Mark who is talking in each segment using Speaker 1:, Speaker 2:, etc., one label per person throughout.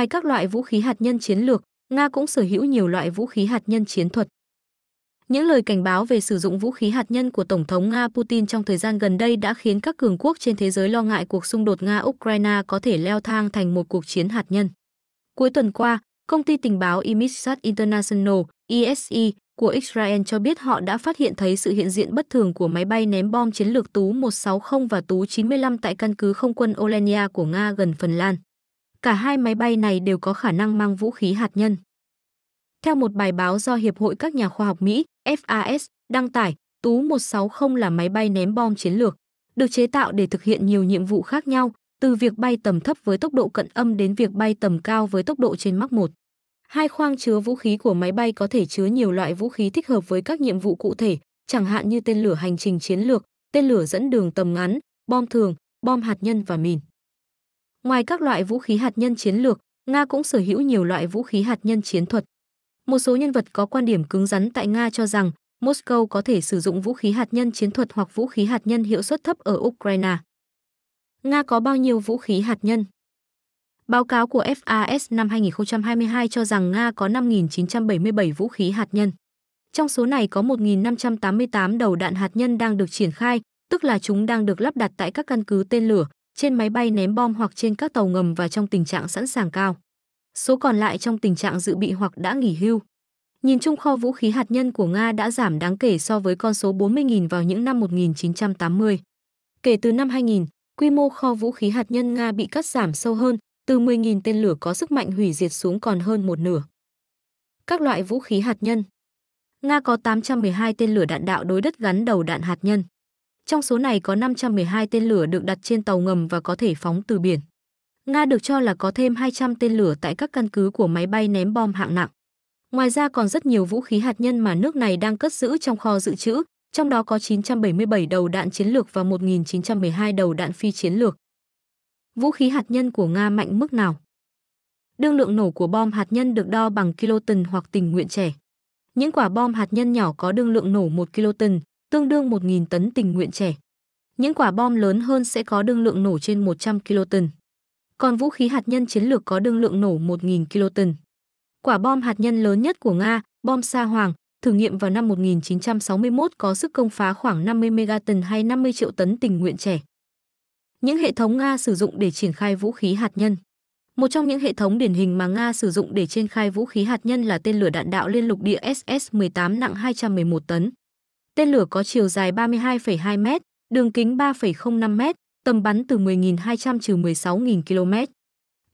Speaker 1: Ngoài các loại vũ khí hạt nhân chiến lược, Nga cũng sở hữu nhiều loại vũ khí hạt nhân chiến thuật. Những lời cảnh báo về sử dụng vũ khí hạt nhân của Tổng thống Nga Putin trong thời gian gần đây đã khiến các cường quốc trên thế giới lo ngại cuộc xung đột Nga-Ukraine có thể leo thang thành một cuộc chiến hạt nhân. Cuối tuần qua, công ty tình báo Imitsat International ISI e e, của Israel cho biết họ đã phát hiện thấy sự hiện diện bất thường của máy bay ném bom chiến lược Tú-160 và Tú-95 tại căn cứ không quân Olenia của Nga gần Phần Lan. Cả hai máy bay này đều có khả năng mang vũ khí hạt nhân. Theo một bài báo do Hiệp hội các nhà khoa học Mỹ, FAS, đăng tải, Tú-160 là máy bay ném bom chiến lược, được chế tạo để thực hiện nhiều nhiệm vụ khác nhau, từ việc bay tầm thấp với tốc độ cận âm đến việc bay tầm cao với tốc độ trên Mach 1. Hai khoang chứa vũ khí của máy bay có thể chứa nhiều loại vũ khí thích hợp với các nhiệm vụ cụ thể, chẳng hạn như tên lửa hành trình chiến lược, tên lửa dẫn đường tầm ngắn, bom thường, bom hạt nhân và mìn. Ngoài các loại vũ khí hạt nhân chiến lược, Nga cũng sở hữu nhiều loại vũ khí hạt nhân chiến thuật. Một số nhân vật có quan điểm cứng rắn tại Nga cho rằng Moscow có thể sử dụng vũ khí hạt nhân chiến thuật hoặc vũ khí hạt nhân hiệu suất thấp ở Ukraine. Nga có bao nhiêu vũ khí hạt nhân? Báo cáo của FAS năm 2022 cho rằng Nga có 5.977 vũ khí hạt nhân. Trong số này có 1.588 đầu đạn hạt nhân đang được triển khai, tức là chúng đang được lắp đặt tại các căn cứ tên lửa, trên máy bay ném bom hoặc trên các tàu ngầm và trong tình trạng sẵn sàng cao. Số còn lại trong tình trạng dự bị hoặc đã nghỉ hưu. Nhìn chung kho vũ khí hạt nhân của Nga đã giảm đáng kể so với con số 40.000 vào những năm 1980. Kể từ năm 2000, quy mô kho vũ khí hạt nhân Nga bị cắt giảm sâu hơn, từ 10.000 tên lửa có sức mạnh hủy diệt xuống còn hơn một nửa. Các loại vũ khí hạt nhân Nga có 812 tên lửa đạn đạo đối đất gắn đầu đạn hạt nhân. Trong số này có 512 tên lửa được đặt trên tàu ngầm và có thể phóng từ biển. Nga được cho là có thêm 200 tên lửa tại các căn cứ của máy bay ném bom hạng nặng. Ngoài ra còn rất nhiều vũ khí hạt nhân mà nước này đang cất giữ trong kho dự trữ, trong đó có 977 đầu đạn chiến lược và 1912 đầu đạn phi chiến lược. Vũ khí hạt nhân của Nga mạnh mức nào? Đương lượng nổ của bom hạt nhân được đo bằng kiloton hoặc tình nguyện trẻ. Những quả bom hạt nhân nhỏ có đương lượng nổ 1 kiloton, tương đương 1.000 tấn tình nguyện trẻ. Những quả bom lớn hơn sẽ có đương lượng nổ trên 100 kiloton. Còn vũ khí hạt nhân chiến lược có đương lượng nổ 1.000 kiloton. Quả bom hạt nhân lớn nhất của Nga, bom Sa Hoàng, thử nghiệm vào năm 1961 có sức công phá khoảng 50 megaton hay 50 triệu tấn tình nguyện trẻ. Những hệ thống Nga sử dụng để triển khai vũ khí hạt nhân một trong những hệ thống điển hình mà Nga sử dụng để triển khai vũ khí hạt nhân là tên lửa đạn đạo liên lục địa SS-18 nặng 211 tấn. Tên lửa có chiều dài 32,2 m, đường kính 3,05 m, tầm bắn từ 10.200 trừ 16.000 km.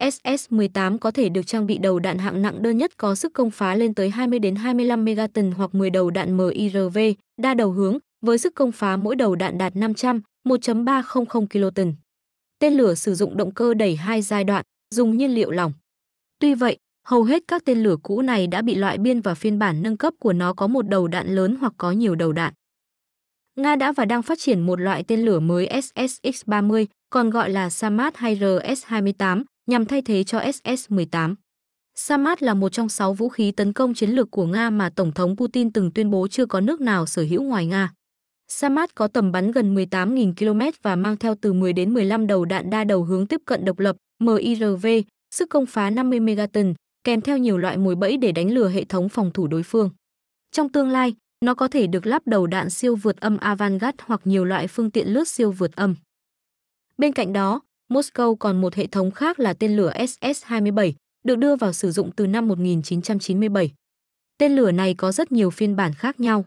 Speaker 1: SS-18 có thể được trang bị đầu đạn hạng nặng đơn nhất có sức công phá lên tới 20 đến 25 megaton hoặc 10 đầu đạn MIRV, đa đầu hướng, với sức công phá mỗi đầu đạn đạt 500, 1.300 kiloton. Tên lửa sử dụng động cơ đẩy hai giai đoạn, dùng nhiên liệu lỏng. Tuy vậy, Hầu hết các tên lửa cũ này đã bị loại biên và phiên bản nâng cấp của nó có một đầu đạn lớn hoặc có nhiều đầu đạn. Nga đã và đang phát triển một loại tên lửa mới SSX-30, còn gọi là Samad hay RS-28, nhằm thay thế cho SS-18. Samad là một trong sáu vũ khí tấn công chiến lược của Nga mà Tổng thống Putin từng tuyên bố chưa có nước nào sở hữu ngoài Nga. Samad có tầm bắn gần 18.000 km và mang theo từ 10 đến 15 đầu đạn đa đầu hướng tiếp cận độc lập MIRV, sức công phá 50 megaton, kèm theo nhiều loại mồi bẫy để đánh lừa hệ thống phòng thủ đối phương. Trong tương lai, nó có thể được lắp đầu đạn siêu vượt âm Avangard hoặc nhiều loại phương tiện lướt siêu vượt âm. Bên cạnh đó, Moscow còn một hệ thống khác là tên lửa SS-27, được đưa vào sử dụng từ năm 1997. Tên lửa này có rất nhiều phiên bản khác nhau.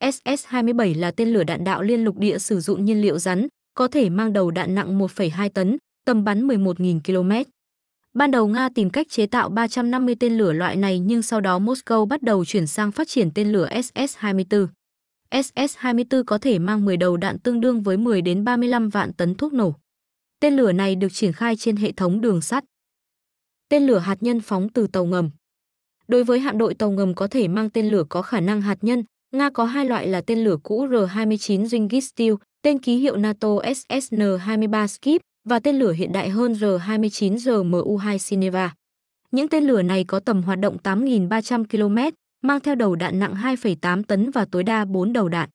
Speaker 1: SS-27 là tên lửa đạn đạo liên lục địa sử dụng nhiên liệu rắn, có thể mang đầu đạn nặng 1,2 tấn, tầm bắn 11.000 km. Ban đầu Nga tìm cách chế tạo 350 tên lửa loại này nhưng sau đó Moscow bắt đầu chuyển sang phát triển tên lửa SS-24. SS-24 có thể mang 10 đầu đạn tương đương với 10 đến 35 vạn tấn thuốc nổ. Tên lửa này được triển khai trên hệ thống đường sắt. Tên lửa hạt nhân phóng từ tàu ngầm. Đối với hạm đội tàu ngầm có thể mang tên lửa có khả năng hạt nhân, Nga có hai loại là tên lửa cũ R-29 Ringis Steel, tên ký hiệu NATO SSN-23 Skip và tên lửa hiện đại hơn R-29 RMU-2 Sineva. Những tên lửa này có tầm hoạt động 8.300 km, mang theo đầu đạn nặng 2,8 tấn và tối đa 4 đầu đạn.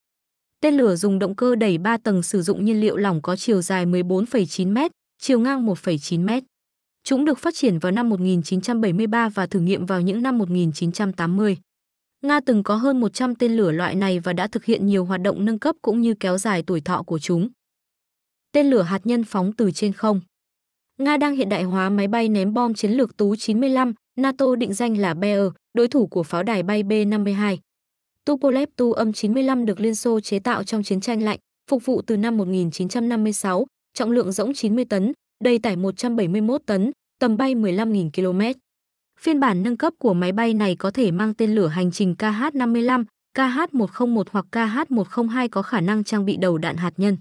Speaker 1: Tên lửa dùng động cơ đẩy 3 tầng sử dụng nhiên liệu lỏng có chiều dài 14,9 m, chiều ngang 1,9 m. Chúng được phát triển vào năm 1973 và thử nghiệm vào những năm 1980. Nga từng có hơn 100 tên lửa loại này và đã thực hiện nhiều hoạt động nâng cấp cũng như kéo dài tuổi thọ của chúng tên lửa hạt nhân phóng từ trên không. Nga đang hiện đại hóa máy bay ném bom chiến lược Tú-95, NATO định danh là Bear, đối thủ của pháo đài bay B-52. Tupolev Tu-95 được Liên Xô chế tạo trong chiến tranh lạnh, phục vụ từ năm 1956, trọng lượng rỗng 90 tấn, đầy tải 171 tấn, tầm bay 15.000 km. Phiên bản nâng cấp của máy bay này có thể mang tên lửa hành trình KH-55, KH-101 hoặc KH-102 có khả năng trang bị đầu đạn hạt nhân.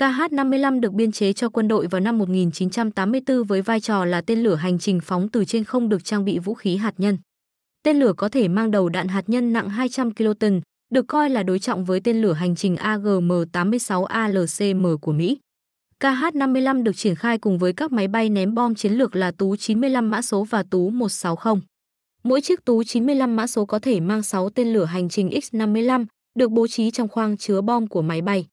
Speaker 1: KH-55 được biên chế cho quân đội vào năm 1984 với vai trò là tên lửa hành trình phóng từ trên không được trang bị vũ khí hạt nhân. Tên lửa có thể mang đầu đạn hạt nhân nặng 200 kiloton, được coi là đối trọng với tên lửa hành trình AGM-86 ALCM của Mỹ. KH-55 được triển khai cùng với các máy bay ném bom chiến lược là Tú-95 mã số và Tú-160. Mỗi chiếc Tú-95 mã số có thể mang 6 tên lửa hành trình X-55, được bố trí trong khoang chứa bom của máy bay.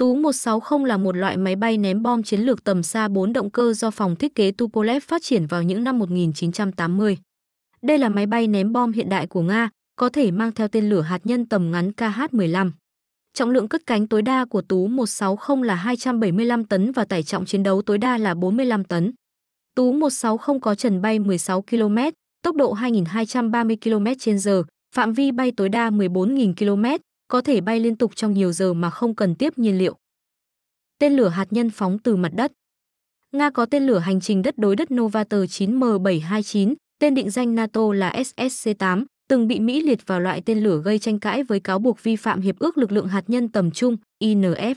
Speaker 1: Tu-160 là một loại máy bay ném bom chiến lược tầm xa 4 động cơ do phòng thiết kế Tupolev phát triển vào những năm 1980. Đây là máy bay ném bom hiện đại của Nga, có thể mang theo tên lửa hạt nhân tầm ngắn KH-15. Trọng lượng cất cánh tối đa của Tú-160 là 275 tấn và tải trọng chiến đấu tối đa là 45 tấn. Tú-160 có trần bay 16 km, tốc độ 2.230 km h phạm vi bay tối đa 14.000 km, có thể bay liên tục trong nhiều giờ mà không cần tiếp nhiên liệu. Tên lửa hạt nhân phóng từ mặt đất Nga có tên lửa hành trình đất đối đất Novator 9M729, tên định danh NATO là SSC-8, từng bị Mỹ liệt vào loại tên lửa gây tranh cãi với cáo buộc vi phạm Hiệp ước Lực lượng Hạt nhân tầm trung, INF.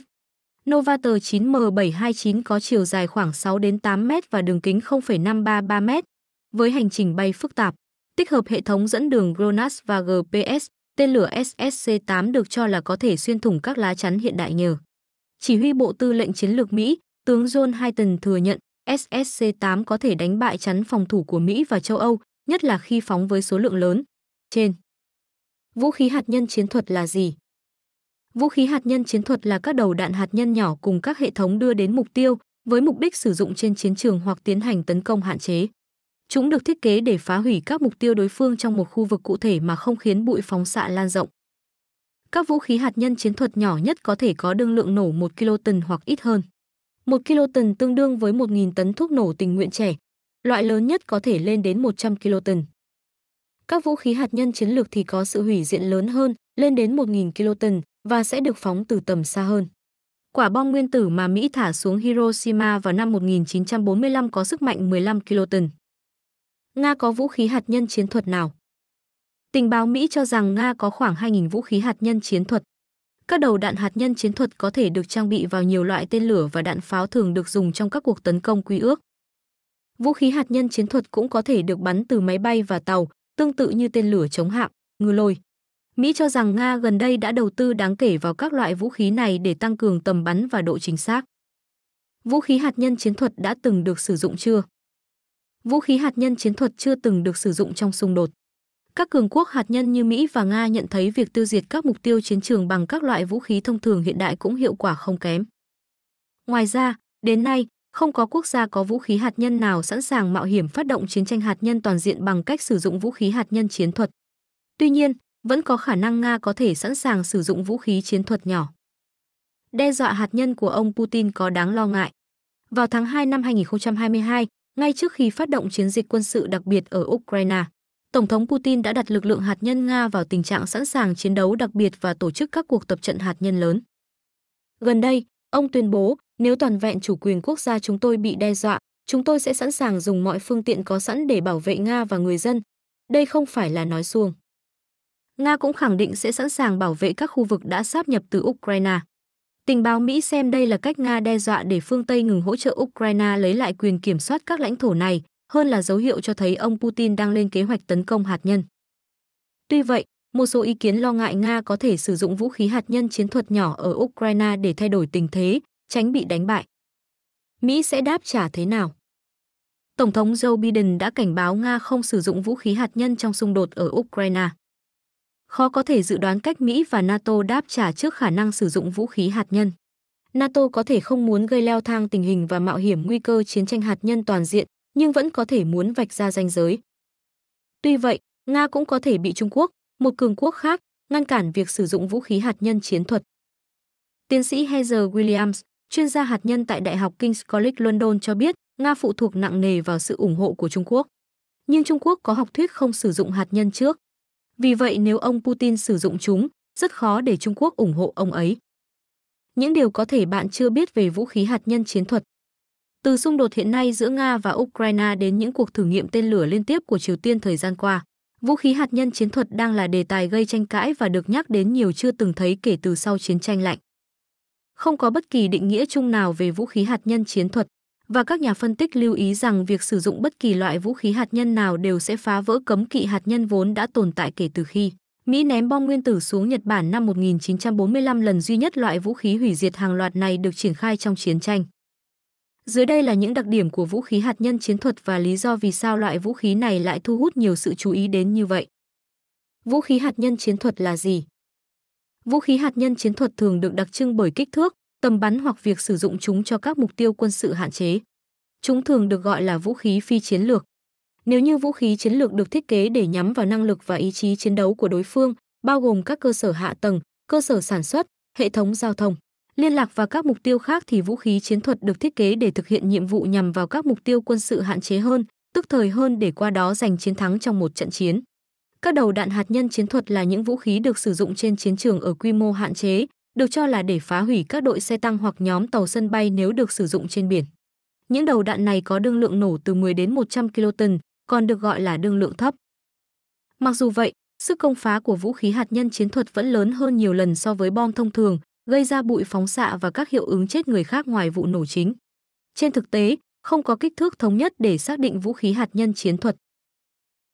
Speaker 1: Novator 9M729 có chiều dài khoảng 6 đến 8 m và đường kính 0,533 m, với hành trình bay phức tạp, tích hợp hệ thống dẫn đường GLONASS và GPS, Tên lửa SSC-8 được cho là có thể xuyên thủng các lá chắn hiện đại nhờ. Chỉ huy Bộ Tư lệnh Chiến lược Mỹ, tướng John Hayton thừa nhận SSC-8 có thể đánh bại chắn phòng thủ của Mỹ và châu Âu, nhất là khi phóng với số lượng lớn. Trên. Vũ khí hạt nhân chiến thuật là gì? Vũ khí hạt nhân chiến thuật là các đầu đạn hạt nhân nhỏ cùng các hệ thống đưa đến mục tiêu với mục đích sử dụng trên chiến trường hoặc tiến hành tấn công hạn chế. Chúng được thiết kế để phá hủy các mục tiêu đối phương trong một khu vực cụ thể mà không khiến bụi phóng xạ lan rộng. Các vũ khí hạt nhân chiến thuật nhỏ nhất có thể có đương lượng nổ 1 kiloton hoặc ít hơn. 1 kiloton tương đương với 1.000 tấn thuốc nổ tình nguyện trẻ, loại lớn nhất có thể lên đến 100 kiloton. Các vũ khí hạt nhân chiến lược thì có sự hủy diện lớn hơn, lên đến 1.000 kiloton và sẽ được phóng từ tầm xa hơn. Quả bom nguyên tử mà Mỹ thả xuống Hiroshima vào năm 1945 có sức mạnh 15 kiloton. Nga có vũ khí hạt nhân chiến thuật nào? Tình báo Mỹ cho rằng Nga có khoảng 2.000 vũ khí hạt nhân chiến thuật. Các đầu đạn hạt nhân chiến thuật có thể được trang bị vào nhiều loại tên lửa và đạn pháo thường được dùng trong các cuộc tấn công quy ước. Vũ khí hạt nhân chiến thuật cũng có thể được bắn từ máy bay và tàu, tương tự như tên lửa chống hạm, ngư lôi. Mỹ cho rằng Nga gần đây đã đầu tư đáng kể vào các loại vũ khí này để tăng cường tầm bắn và độ chính xác. Vũ khí hạt nhân chiến thuật đã từng được sử dụng chưa? vũ khí hạt nhân chiến thuật chưa từng được sử dụng trong xung đột. Các cường quốc hạt nhân như Mỹ và Nga nhận thấy việc tiêu diệt các mục tiêu chiến trường bằng các loại vũ khí thông thường hiện đại cũng hiệu quả không kém. Ngoài ra, đến nay, không có quốc gia có vũ khí hạt nhân nào sẵn sàng mạo hiểm phát động chiến tranh hạt nhân toàn diện bằng cách sử dụng vũ khí hạt nhân chiến thuật. Tuy nhiên, vẫn có khả năng Nga có thể sẵn sàng sử dụng vũ khí chiến thuật nhỏ. Đe dọa hạt nhân của ông Putin có đáng lo ngại. Vào tháng 2 năm 2022, ngay trước khi phát động chiến dịch quân sự đặc biệt ở Ukraine. Tổng thống Putin đã đặt lực lượng hạt nhân Nga vào tình trạng sẵn sàng chiến đấu đặc biệt và tổ chức các cuộc tập trận hạt nhân lớn. Gần đây, ông tuyên bố, nếu toàn vẹn chủ quyền quốc gia chúng tôi bị đe dọa, chúng tôi sẽ sẵn sàng dùng mọi phương tiện có sẵn để bảo vệ Nga và người dân. Đây không phải là nói xuông. Nga cũng khẳng định sẽ sẵn sàng bảo vệ các khu vực đã sáp nhập từ Ukraine. Tình báo Mỹ xem đây là cách Nga đe dọa để phương Tây ngừng hỗ trợ Ukraine lấy lại quyền kiểm soát các lãnh thổ này, hơn là dấu hiệu cho thấy ông Putin đang lên kế hoạch tấn công hạt nhân. Tuy vậy, một số ý kiến lo ngại Nga có thể sử dụng vũ khí hạt nhân chiến thuật nhỏ ở Ukraine để thay đổi tình thế, tránh bị đánh bại. Mỹ sẽ đáp trả thế nào? Tổng thống Joe Biden đã cảnh báo Nga không sử dụng vũ khí hạt nhân trong xung đột ở Ukraine khó có thể dự đoán cách Mỹ và NATO đáp trả trước khả năng sử dụng vũ khí hạt nhân. NATO có thể không muốn gây leo thang tình hình và mạo hiểm nguy cơ chiến tranh hạt nhân toàn diện, nhưng vẫn có thể muốn vạch ra ranh giới. Tuy vậy, Nga cũng có thể bị Trung Quốc, một cường quốc khác, ngăn cản việc sử dụng vũ khí hạt nhân chiến thuật. Tiến sĩ Heather Williams, chuyên gia hạt nhân tại Đại học King's College London cho biết, Nga phụ thuộc nặng nề vào sự ủng hộ của Trung Quốc. Nhưng Trung Quốc có học thuyết không sử dụng hạt nhân trước. Vì vậy nếu ông Putin sử dụng chúng, rất khó để Trung Quốc ủng hộ ông ấy. Những điều có thể bạn chưa biết về vũ khí hạt nhân chiến thuật từ xung đột hiện nay giữa Nga và Ukraine đến những cuộc thử nghiệm tên lửa liên tiếp của Triều Tiên thời gian qua, vũ khí hạt nhân chiến thuật đang là đề tài gây tranh cãi và được nhắc đến nhiều chưa từng thấy kể từ sau chiến tranh lạnh. Không có bất kỳ định nghĩa chung nào về vũ khí hạt nhân chiến thuật, và các nhà phân tích lưu ý rằng việc sử dụng bất kỳ loại vũ khí hạt nhân nào đều sẽ phá vỡ cấm kỵ hạt nhân vốn đã tồn tại kể từ khi Mỹ ném bom nguyên tử xuống Nhật Bản năm 1945 lần duy nhất loại vũ khí hủy diệt hàng loạt này được triển khai trong chiến tranh. Dưới đây là những đặc điểm của vũ khí hạt nhân chiến thuật và lý do vì sao loại vũ khí này lại thu hút nhiều sự chú ý đến như vậy. Vũ khí hạt nhân chiến thuật là gì? Vũ khí hạt nhân chiến thuật thường được đặc trưng bởi kích thước, tầm bắn hoặc việc sử dụng chúng cho các mục tiêu quân sự hạn chế. Chúng thường được gọi là vũ khí phi chiến lược. Nếu như vũ khí chiến lược được thiết kế để nhắm vào năng lực và ý chí chiến đấu của đối phương, bao gồm các cơ sở hạ tầng, cơ sở sản xuất, hệ thống giao thông, liên lạc và các mục tiêu khác thì vũ khí chiến thuật được thiết kế để thực hiện nhiệm vụ nhằm vào các mục tiêu quân sự hạn chế hơn, tức thời hơn để qua đó giành chiến thắng trong một trận chiến. Các đầu đạn hạt nhân chiến thuật là những vũ khí được sử dụng trên chiến trường ở quy mô hạn chế, được cho là để phá hủy các đội xe tăng hoặc nhóm tàu sân bay nếu được sử dụng trên biển. Những đầu đạn này có đương lượng nổ từ 10 đến 100 kiloton, còn được gọi là đương lượng thấp. Mặc dù vậy, sức công phá của vũ khí hạt nhân chiến thuật vẫn lớn hơn nhiều lần so với bom thông thường, gây ra bụi phóng xạ và các hiệu ứng chết người khác ngoài vụ nổ chính. Trên thực tế, không có kích thước thống nhất để xác định vũ khí hạt nhân chiến thuật.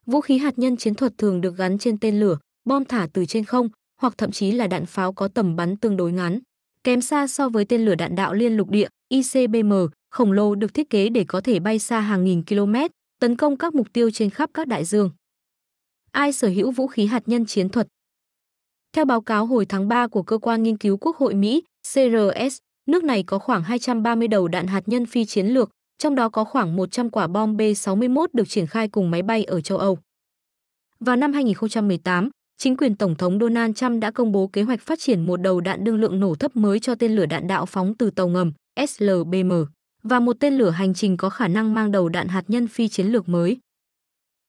Speaker 1: Vũ khí hạt nhân chiến thuật thường được gắn trên tên lửa, bom thả từ trên không hoặc thậm chí là đạn pháo có tầm bắn tương đối ngắn, kém xa so với tên lửa đạn đạo liên lục địa ICBM khổng lồ được thiết kế để có thể bay xa hàng nghìn km, tấn công các mục tiêu trên khắp các đại dương. Ai sở hữu vũ khí hạt nhân chiến thuật? Theo báo cáo hồi tháng 3 của cơ quan nghiên cứu Quốc hội Mỹ, CRS, nước này có khoảng 230 đầu đạn hạt nhân phi chiến lược, trong đó có khoảng 100 quả bom B-61 được triển khai cùng máy bay ở châu Âu. Vào năm 2018, chính quyền Tổng thống Donald Trump đã công bố kế hoạch phát triển một đầu đạn đương lượng nổ thấp mới cho tên lửa đạn đạo phóng từ tàu ngầm SLBM và một tên lửa hành trình có khả năng mang đầu đạn hạt nhân phi chiến lược mới.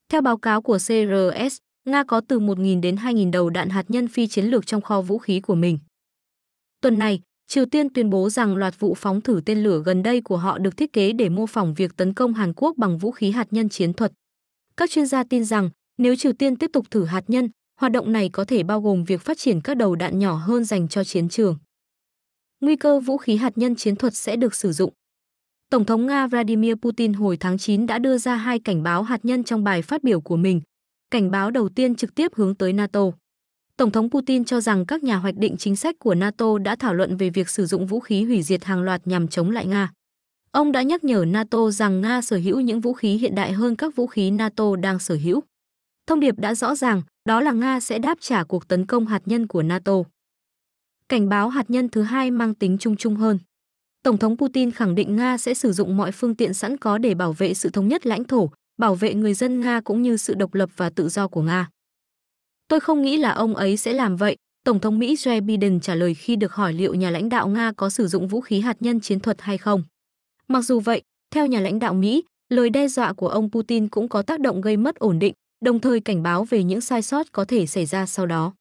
Speaker 1: Theo báo cáo của CRS, Nga có từ 1.000 đến 2.000 đầu đạn hạt nhân phi chiến lược trong kho vũ khí của mình. Tuần này, Triều Tiên tuyên bố rằng loạt vụ phóng thử tên lửa gần đây của họ được thiết kế để mô phỏng việc tấn công Hàn Quốc bằng vũ khí hạt nhân chiến thuật. Các chuyên gia tin rằng, nếu Triều Tiên tiếp tục thử hạt nhân, Hoạt động này có thể bao gồm việc phát triển các đầu đạn nhỏ hơn dành cho chiến trường. Nguy cơ vũ khí hạt nhân chiến thuật sẽ được sử dụng. Tổng thống Nga Vladimir Putin hồi tháng 9 đã đưa ra hai cảnh báo hạt nhân trong bài phát biểu của mình. Cảnh báo đầu tiên trực tiếp hướng tới NATO. Tổng thống Putin cho rằng các nhà hoạch định chính sách của NATO đã thảo luận về việc sử dụng vũ khí hủy diệt hàng loạt nhằm chống lại Nga. Ông đã nhắc nhở NATO rằng Nga sở hữu những vũ khí hiện đại hơn các vũ khí NATO đang sở hữu. Thông điệp đã rõ ràng, đó là Nga sẽ đáp trả cuộc tấn công hạt nhân của NATO. Cảnh báo hạt nhân thứ hai mang tính chung chung hơn. Tổng thống Putin khẳng định Nga sẽ sử dụng mọi phương tiện sẵn có để bảo vệ sự thống nhất lãnh thổ, bảo vệ người dân Nga cũng như sự độc lập và tự do của Nga. Tôi không nghĩ là ông ấy sẽ làm vậy, Tổng thống Mỹ Joe Biden trả lời khi được hỏi liệu nhà lãnh đạo Nga có sử dụng vũ khí hạt nhân chiến thuật hay không. Mặc dù vậy, theo nhà lãnh đạo Mỹ, lời đe dọa của ông Putin cũng có tác động gây mất ổn định, đồng thời cảnh báo về những sai sót có thể xảy ra sau đó.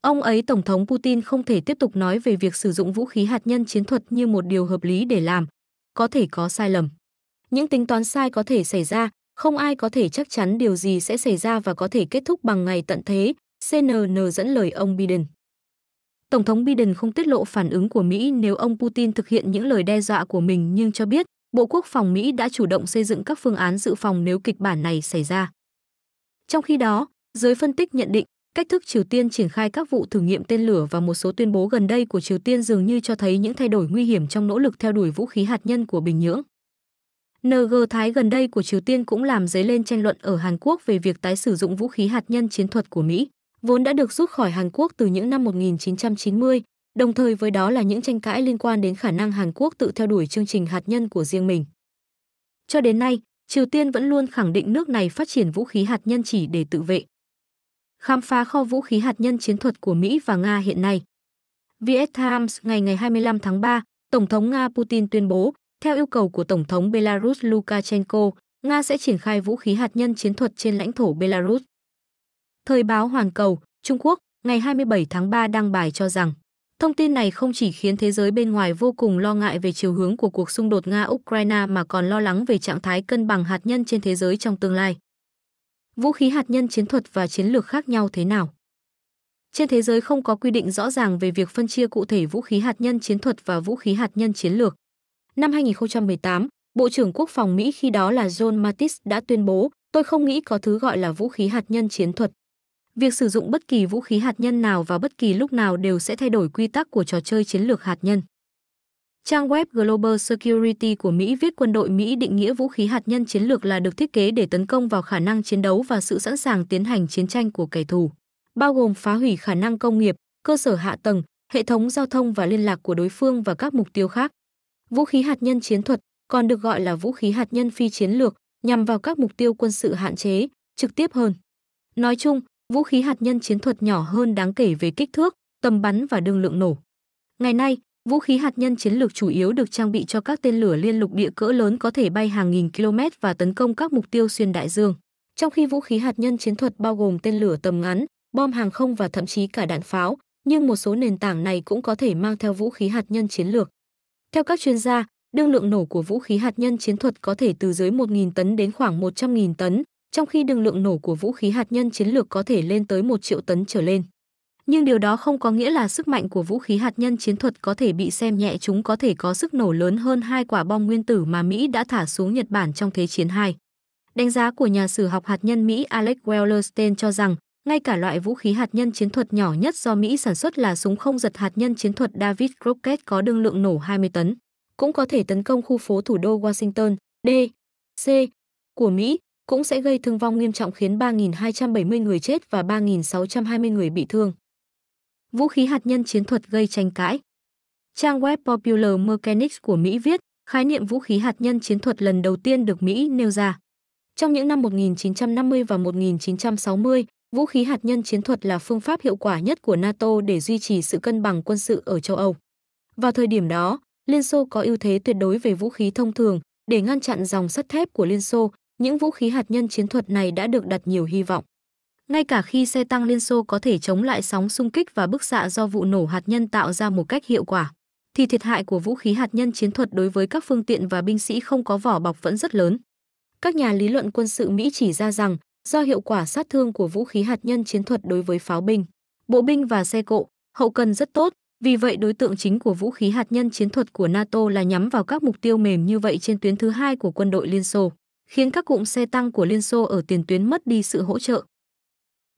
Speaker 1: Ông ấy Tổng thống Putin không thể tiếp tục nói về việc sử dụng vũ khí hạt nhân chiến thuật như một điều hợp lý để làm, có thể có sai lầm. Những tính toán sai có thể xảy ra, không ai có thể chắc chắn điều gì sẽ xảy ra và có thể kết thúc bằng ngày tận thế, CNN dẫn lời ông Biden. Tổng thống Biden không tiết lộ phản ứng của Mỹ nếu ông Putin thực hiện những lời đe dọa của mình nhưng cho biết Bộ Quốc phòng Mỹ đã chủ động xây dựng các phương án dự phòng nếu kịch bản này xảy ra. Trong khi đó, giới phân tích nhận định, cách thức Triều Tiên triển khai các vụ thử nghiệm tên lửa và một số tuyên bố gần đây của Triều Tiên dường như cho thấy những thay đổi nguy hiểm trong nỗ lực theo đuổi vũ khí hạt nhân của Bình Nhưỡng. NG Thái gần đây của Triều Tiên cũng làm dấy lên tranh luận ở Hàn Quốc về việc tái sử dụng vũ khí hạt nhân chiến thuật của Mỹ, vốn đã được rút khỏi Hàn Quốc từ những năm 1990, đồng thời với đó là những tranh cãi liên quan đến khả năng Hàn Quốc tự theo đuổi chương trình hạt nhân của riêng mình. Cho đến nay, Triều Tiên vẫn luôn khẳng định nước này phát triển vũ khí hạt nhân chỉ để tự vệ. Khám phá kho vũ khí hạt nhân chiến thuật của Mỹ và Nga hiện nay. Viet Times ngày ngày 25 tháng 3, Tổng thống Nga Putin tuyên bố, theo yêu cầu của Tổng thống Belarus Lukashenko, Nga sẽ triển khai vũ khí hạt nhân chiến thuật trên lãnh thổ Belarus. Thời báo Hoàn Cầu, Trung Quốc, ngày 27 tháng 3 đăng bài cho rằng Thông tin này không chỉ khiến thế giới bên ngoài vô cùng lo ngại về chiều hướng của cuộc xung đột Nga-Ukraine mà còn lo lắng về trạng thái cân bằng hạt nhân trên thế giới trong tương lai. Vũ khí hạt nhân chiến thuật và chiến lược khác nhau thế nào? Trên thế giới không có quy định rõ ràng về việc phân chia cụ thể vũ khí hạt nhân chiến thuật và vũ khí hạt nhân chiến lược. Năm 2018, Bộ trưởng Quốc phòng Mỹ khi đó là John Mattis đã tuyên bố, tôi không nghĩ có thứ gọi là vũ khí hạt nhân chiến thuật việc sử dụng bất kỳ vũ khí hạt nhân nào vào bất kỳ lúc nào đều sẽ thay đổi quy tắc của trò chơi chiến lược hạt nhân. Trang web Global Security của Mỹ viết quân đội Mỹ định nghĩa vũ khí hạt nhân chiến lược là được thiết kế để tấn công vào khả năng chiến đấu và sự sẵn sàng tiến hành chiến tranh của kẻ thù, bao gồm phá hủy khả năng công nghiệp, cơ sở hạ tầng, hệ thống giao thông và liên lạc của đối phương và các mục tiêu khác. Vũ khí hạt nhân chiến thuật còn được gọi là vũ khí hạt nhân phi chiến lược, nhằm vào các mục tiêu quân sự hạn chế, trực tiếp hơn. Nói chung, Vũ khí hạt nhân chiến thuật nhỏ hơn đáng kể về kích thước, tầm bắn và đương lượng nổ. Ngày nay, vũ khí hạt nhân chiến lược chủ yếu được trang bị cho các tên lửa liên lục địa cỡ lớn có thể bay hàng nghìn km và tấn công các mục tiêu xuyên đại dương. Trong khi vũ khí hạt nhân chiến thuật bao gồm tên lửa tầm ngắn, bom hàng không và thậm chí cả đạn pháo, nhưng một số nền tảng này cũng có thể mang theo vũ khí hạt nhân chiến lược. Theo các chuyên gia, đương lượng nổ của vũ khí hạt nhân chiến thuật có thể từ dưới 1.000 tấn đến khoảng 100.000 tấn, trong khi đường lượng nổ của vũ khí hạt nhân chiến lược có thể lên tới 1 triệu tấn trở lên. Nhưng điều đó không có nghĩa là sức mạnh của vũ khí hạt nhân chiến thuật có thể bị xem nhẹ chúng có thể có sức nổ lớn hơn hai quả bom nguyên tử mà Mỹ đã thả xuống Nhật Bản trong Thế chiến II. Đánh giá của nhà sử học hạt nhân Mỹ Alex Wellerstein cho rằng, ngay cả loại vũ khí hạt nhân chiến thuật nhỏ nhất do Mỹ sản xuất là súng không giật hạt nhân chiến thuật David Crockett có đương lượng nổ 20 tấn, cũng có thể tấn công khu phố thủ đô Washington, D. C. của Mỹ cũng sẽ gây thương vong nghiêm trọng khiến 3.270 người chết và 3.620 người bị thương. Vũ khí hạt nhân chiến thuật gây tranh cãi Trang web Popular Mechanics của Mỹ viết, khái niệm vũ khí hạt nhân chiến thuật lần đầu tiên được Mỹ nêu ra. Trong những năm 1950 và 1960, vũ khí hạt nhân chiến thuật là phương pháp hiệu quả nhất của NATO để duy trì sự cân bằng quân sự ở châu Âu. Vào thời điểm đó, Liên Xô có ưu thế tuyệt đối về vũ khí thông thường để ngăn chặn dòng sắt thép của Liên Xô, những vũ khí hạt nhân chiến thuật này đã được đặt nhiều hy vọng. Ngay cả khi xe tăng Liên Xô có thể chống lại sóng xung kích và bức xạ do vụ nổ hạt nhân tạo ra một cách hiệu quả, thì thiệt hại của vũ khí hạt nhân chiến thuật đối với các phương tiện và binh sĩ không có vỏ bọc vẫn rất lớn. Các nhà lý luận quân sự Mỹ chỉ ra rằng, do hiệu quả sát thương của vũ khí hạt nhân chiến thuật đối với pháo binh, bộ binh và xe cộ, hậu cần rất tốt, vì vậy đối tượng chính của vũ khí hạt nhân chiến thuật của NATO là nhắm vào các mục tiêu mềm như vậy trên tuyến thứ hai của quân đội Liên Xô khiến các cụm xe tăng của Liên Xô ở tiền tuyến mất đi sự hỗ trợ.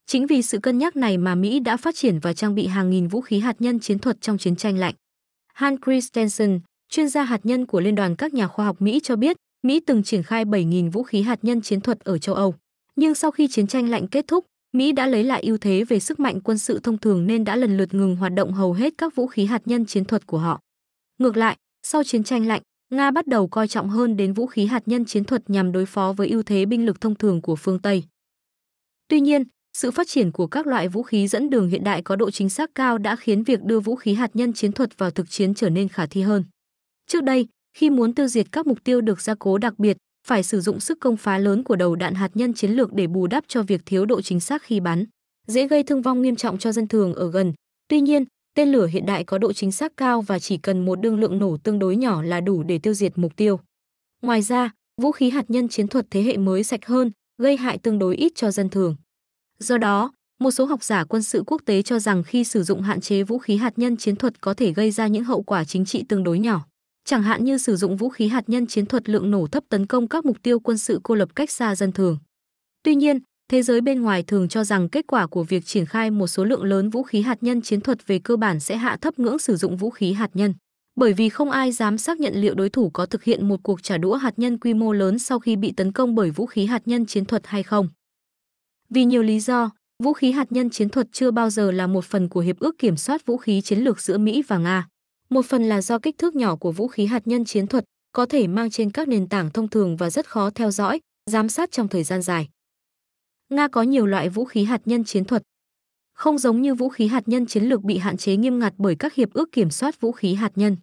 Speaker 1: Chính vì sự cân nhắc này mà Mỹ đã phát triển và trang bị hàng nghìn vũ khí hạt nhân chiến thuật trong chiến tranh lạnh. Han Christensen, chuyên gia hạt nhân của Liên đoàn các nhà khoa học Mỹ cho biết, Mỹ từng triển khai 7.000 vũ khí hạt nhân chiến thuật ở châu Âu. Nhưng sau khi chiến tranh lạnh kết thúc, Mỹ đã lấy lại ưu thế về sức mạnh quân sự thông thường nên đã lần lượt ngừng hoạt động hầu hết các vũ khí hạt nhân chiến thuật của họ. Ngược lại, sau chiến tranh lạnh, Nga bắt đầu coi trọng hơn đến vũ khí hạt nhân chiến thuật nhằm đối phó với ưu thế binh lực thông thường của phương Tây. Tuy nhiên, sự phát triển của các loại vũ khí dẫn đường hiện đại có độ chính xác cao đã khiến việc đưa vũ khí hạt nhân chiến thuật vào thực chiến trở nên khả thi hơn. Trước đây, khi muốn tiêu diệt các mục tiêu được gia cố đặc biệt, phải sử dụng sức công phá lớn của đầu đạn hạt nhân chiến lược để bù đắp cho việc thiếu độ chính xác khi bắn, dễ gây thương vong nghiêm trọng cho dân thường ở gần. Tuy nhiên, Tên lửa hiện đại có độ chính xác cao và chỉ cần một đương lượng nổ tương đối nhỏ là đủ để tiêu diệt mục tiêu. Ngoài ra, vũ khí hạt nhân chiến thuật thế hệ mới sạch hơn, gây hại tương đối ít cho dân thường. Do đó, một số học giả quân sự quốc tế cho rằng khi sử dụng hạn chế vũ khí hạt nhân chiến thuật có thể gây ra những hậu quả chính trị tương đối nhỏ, chẳng hạn như sử dụng vũ khí hạt nhân chiến thuật lượng nổ thấp tấn công các mục tiêu quân sự cô lập cách xa dân thường. Tuy nhiên, Thế giới bên ngoài thường cho rằng kết quả của việc triển khai một số lượng lớn vũ khí hạt nhân chiến thuật về cơ bản sẽ hạ thấp ngưỡng sử dụng vũ khí hạt nhân, bởi vì không ai dám xác nhận liệu đối thủ có thực hiện một cuộc trả đũa hạt nhân quy mô lớn sau khi bị tấn công bởi vũ khí hạt nhân chiến thuật hay không. Vì nhiều lý do, vũ khí hạt nhân chiến thuật chưa bao giờ là một phần của hiệp ước kiểm soát vũ khí chiến lược giữa Mỹ và Nga. Một phần là do kích thước nhỏ của vũ khí hạt nhân chiến thuật có thể mang trên các nền tảng thông thường và rất khó theo dõi, giám sát trong thời gian dài. Nga có nhiều loại vũ khí hạt nhân chiến thuật. Không giống như vũ khí hạt nhân chiến lược bị hạn chế nghiêm ngặt bởi các hiệp ước kiểm soát vũ khí hạt nhân,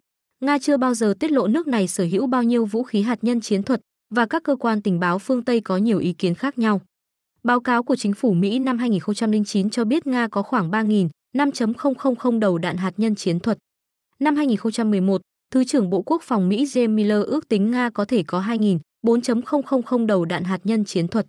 Speaker 1: Nga chưa bao giờ tiết lộ nước này sở hữu bao nhiêu vũ khí hạt nhân chiến thuật và các cơ quan tình báo phương Tây có nhiều ý kiến khác nhau. Báo cáo của chính phủ Mỹ năm 2009 cho biết Nga có khoảng 3.000, 5.000 đầu đạn hạt nhân chiến thuật. Năm 2011, Thứ trưởng Bộ Quốc phòng Mỹ James Miller ước tính Nga có thể có 2.000, 4.000 đầu đạn hạt nhân chiến thuật.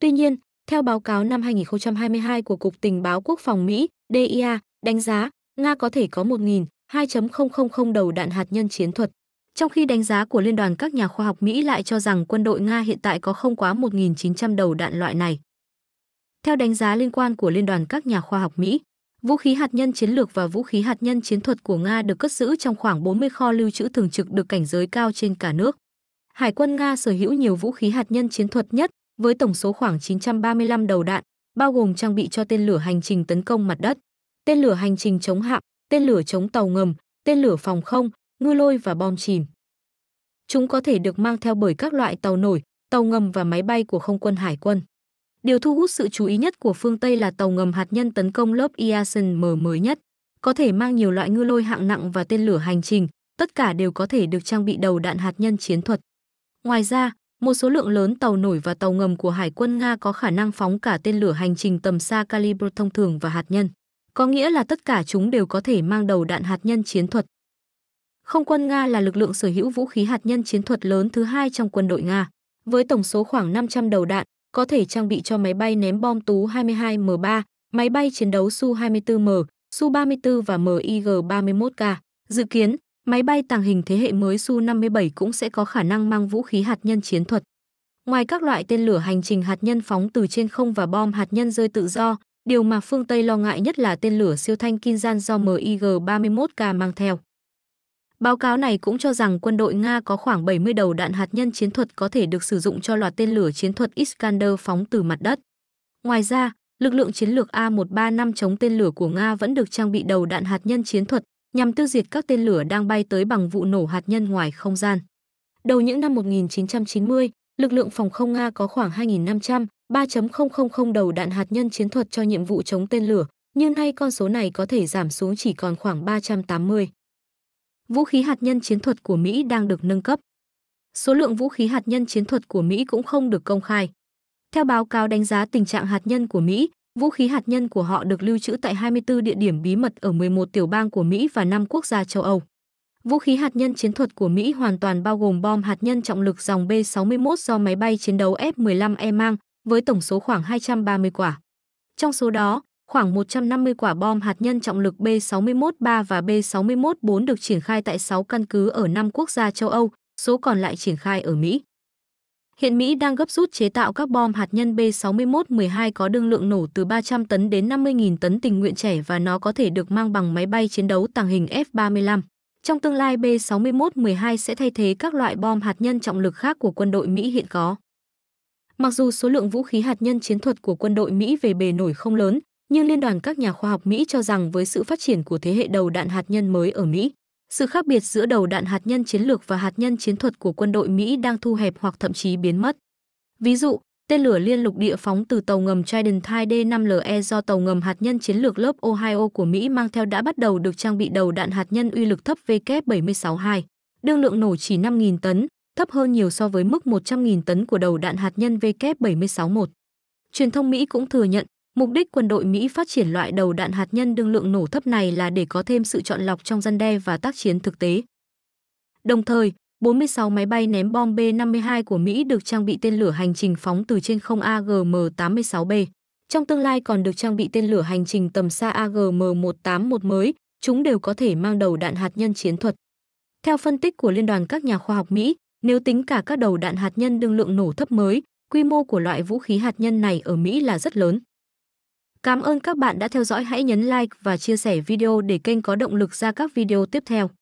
Speaker 1: Tuy nhiên, theo báo cáo năm 2022 của Cục Tình báo Quốc phòng Mỹ, DIA, đánh giá, Nga có thể có 1.000, 2.000 đầu đạn hạt nhân chiến thuật. Trong khi đánh giá của Liên đoàn các nhà khoa học Mỹ lại cho rằng quân đội Nga hiện tại có không quá 1.900 đầu đạn loại này. Theo đánh giá liên quan của Liên đoàn các nhà khoa học Mỹ, vũ khí hạt nhân chiến lược và vũ khí hạt nhân chiến thuật của Nga được cất giữ trong khoảng 40 kho lưu trữ thường trực được cảnh giới cao trên cả nước. Hải quân Nga sở hữu nhiều vũ khí hạt nhân chiến thuật nhất, với tổng số khoảng 935 đầu đạn, bao gồm trang bị cho tên lửa hành trình tấn công mặt đất, tên lửa hành trình chống hạm, tên lửa chống tàu ngầm, tên lửa phòng không, ngư lôi và bom chìm. Chúng có thể được mang theo bởi các loại tàu nổi, tàu ngầm và máy bay của không quân hải quân. Điều thu hút sự chú ý nhất của phương Tây là tàu ngầm hạt nhân tấn công lớp Iason M mới nhất, có thể mang nhiều loại ngư lôi hạng nặng và tên lửa hành trình, tất cả đều có thể được trang bị đầu đạn hạt nhân chiến thuật. Ngoài ra, một số lượng lớn tàu nổi và tàu ngầm của Hải quân Nga có khả năng phóng cả tên lửa hành trình tầm xa caliber thông thường và hạt nhân, có nghĩa là tất cả chúng đều có thể mang đầu đạn hạt nhân chiến thuật. Không quân Nga là lực lượng sở hữu vũ khí hạt nhân chiến thuật lớn thứ hai trong quân đội Nga, với tổng số khoảng 500 đầu đạn, có thể trang bị cho máy bay ném bom Tú 22M3, máy bay chiến đấu Su-24M, Su-34 và MiG-31K. Dự kiến, máy bay tàng hình thế hệ mới Su-57 cũng sẽ có khả năng mang vũ khí hạt nhân chiến thuật. Ngoài các loại tên lửa hành trình hạt nhân phóng từ trên không và bom hạt nhân rơi tự do, điều mà phương Tây lo ngại nhất là tên lửa siêu thanh Kinzhan do MiG-31K mang theo. Báo cáo này cũng cho rằng quân đội Nga có khoảng 70 đầu đạn hạt nhân chiến thuật có thể được sử dụng cho loạt tên lửa chiến thuật Iskander phóng từ mặt đất. Ngoài ra, lực lượng chiến lược A-135 chống tên lửa của Nga vẫn được trang bị đầu đạn hạt nhân chiến thuật nhằm tiêu diệt các tên lửa đang bay tới bằng vụ nổ hạt nhân ngoài không gian. Đầu những năm 1990, lực lượng phòng không Nga có khoảng 2.500, 3.000 đầu đạn hạt nhân chiến thuật cho nhiệm vụ chống tên lửa, nhưng nay con số này có thể giảm xuống chỉ còn khoảng 380. Vũ khí hạt nhân chiến thuật của Mỹ đang được nâng cấp. Số lượng vũ khí hạt nhân chiến thuật của Mỹ cũng không được công khai. Theo báo cáo đánh giá tình trạng hạt nhân của Mỹ, Vũ khí hạt nhân của họ được lưu trữ tại 24 địa điểm bí mật ở 11 tiểu bang của Mỹ và 5 quốc gia châu Âu. Vũ khí hạt nhân chiến thuật của Mỹ hoàn toàn bao gồm bom hạt nhân trọng lực dòng B-61 do máy bay chiến đấu F-15E mang, với tổng số khoảng 230 quả. Trong số đó, khoảng 150 quả bom hạt nhân trọng lực B-61-3 và B-61-4 được triển khai tại 6 căn cứ ở 5 quốc gia châu Âu, số còn lại triển khai ở Mỹ. Hiện Mỹ đang gấp rút chế tạo các bom hạt nhân B61-12 có đương lượng nổ từ 300 tấn đến 50.000 tấn tình nguyện trẻ và nó có thể được mang bằng máy bay chiến đấu tàng hình F-35. Trong tương lai B61-12 sẽ thay thế các loại bom hạt nhân trọng lực khác của quân đội Mỹ hiện có. Mặc dù số lượng vũ khí hạt nhân chiến thuật của quân đội Mỹ về bề nổi không lớn, nhưng Liên đoàn các nhà khoa học Mỹ cho rằng với sự phát triển của thế hệ đầu đạn hạt nhân mới ở Mỹ, sự khác biệt giữa đầu đạn hạt nhân chiến lược và hạt nhân chiến thuật của quân đội Mỹ đang thu hẹp hoặc thậm chí biến mất. Ví dụ, tên lửa liên lục địa phóng từ tàu ngầm Trident II D5LE do tàu ngầm hạt nhân chiến lược lớp Ohio của Mỹ mang theo đã bắt đầu được trang bị đầu đạn hạt nhân uy lực thấp VK762, đương lượng nổ chỉ 5.000 tấn, thấp hơn nhiều so với mức 100.000 tấn của đầu đạn hạt nhân VK761. Truyền thông Mỹ cũng thừa nhận Mục đích quân đội Mỹ phát triển loại đầu đạn hạt nhân đương lượng nổ thấp này là để có thêm sự chọn lọc trong gian đe và tác chiến thực tế. Đồng thời, 46 máy bay ném bom B-52 của Mỹ được trang bị tên lửa hành trình phóng từ trên không AGM-86B. Trong tương lai còn được trang bị tên lửa hành trình tầm xa AGM-181 mới, chúng đều có thể mang đầu đạn hạt nhân chiến thuật. Theo phân tích của Liên đoàn các nhà khoa học Mỹ, nếu tính cả các đầu đạn hạt nhân đương lượng nổ thấp mới, quy mô của loại vũ khí hạt nhân này ở Mỹ là rất lớn. Cảm ơn các bạn đã theo dõi, hãy nhấn like và chia sẻ video để kênh có động lực ra các video tiếp theo.